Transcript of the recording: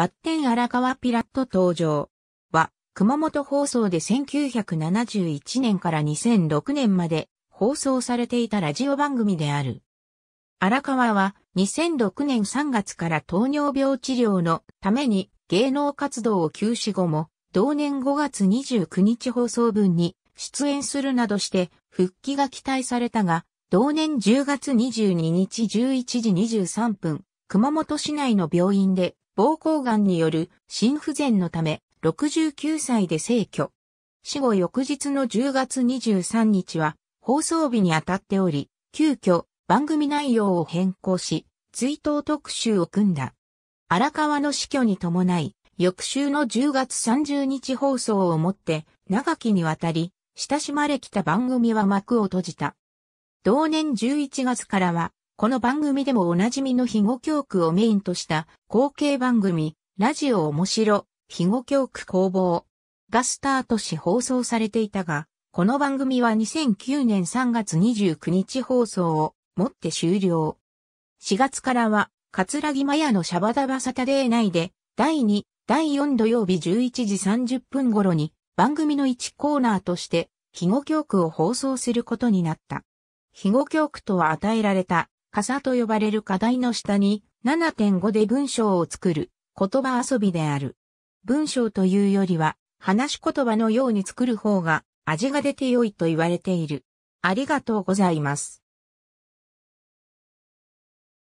バッテン荒川ピラット登場は、熊本放送で1971年から2006年まで放送されていたラジオ番組である。荒川は2006年3月から糖尿病治療のために芸能活動を休止後も同年5月29日放送分に出演するなどして復帰が期待されたが、同年10月22日11時23分、熊本市内の病院で膀胱癌による心不全のため69歳で逝去。死後翌日の10月23日は放送日に当たっており、急遽番組内容を変更し、追悼特集を組んだ。荒川の死去に伴い、翌週の10月30日放送をもって、長きにわたり、親しまれきた番組は幕を閉じた。同年11月からは、この番組でもおなじみの肥後教区をメインとした後継番組、ラジオ面白、肥後教区工房がスタートし放送されていたが、この番組は2009年3月29日放送をもって終了。4月からは、桂木マヤのシャバダバサタデー内で、第2、第4土曜日11時30分頃に、番組の1コーナーとして、肥後教区を放送することになった。肥後教区とは与えられた傘と呼ばれる課題の下に7.5で文章を作る言葉遊びである。文章というよりは話し言葉のように作る方が味が出て良いと言われている。ありがとうございます。